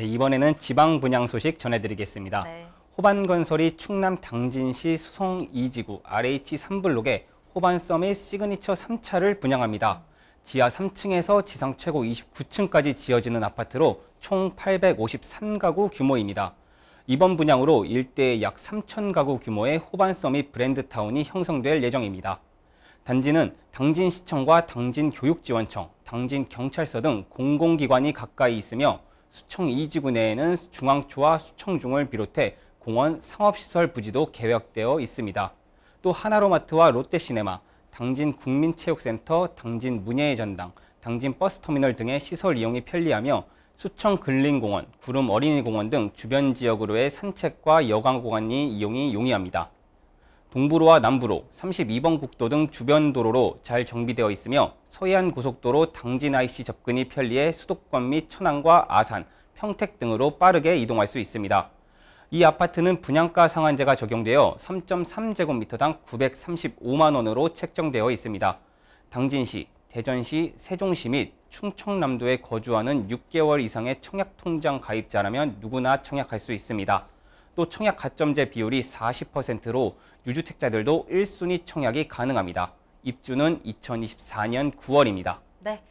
네, 이번에는 지방 분양 소식 전해드리겠습니다. 네. 호반건설이 충남 당진시 수성 2지구 RH 3블록에 호반섬의 시그니처 3차를 분양합니다. 지하 3층에서 지상 최고 29층까지 지어지는 아파트로 총 853가구 규모입니다. 이번 분양으로 일대에 약 3천 가구 규모의 호반섬이 브랜드타운이 형성될 예정입니다. 단지는 당진시청과 당진교육지원청, 당진경찰서 등 공공기관이 가까이 있으며 수청 2지구 내에는 중앙초와 수청중을 비롯해 공원 상업시설 부지도 계획되어 있습니다. 또 하나로마트와 롯데시네마, 당진 국민체육센터, 당진 문예의 전당, 당진 버스터미널 등의 시설 이용이 편리하며 수청 근린공원, 구름 어린이공원 등 주변 지역으로의 산책과 여관 공간이 이용이 용이합니다. 동부로와 남부로, 32번 국도 등 주변 도로로 잘 정비되어 있으며 서해안 고속도로 당진 IC 접근이 편리해 수도권 및 천안과 아산, 평택 등으로 빠르게 이동할 수 있습니다. 이 아파트는 분양가 상한제가 적용되어 3.3제곱미터당 935만 원으로 책정되어 있습니다. 당진시, 대전시, 세종시 및 충청남도에 거주하는 6개월 이상의 청약 통장 가입자라면 누구나 청약할 수 있습니다. 또 청약 가점제 비율이 40%로 유주택자들도 1순위 청약이 가능합니다. 입주는 2024년 9월입니다. 네.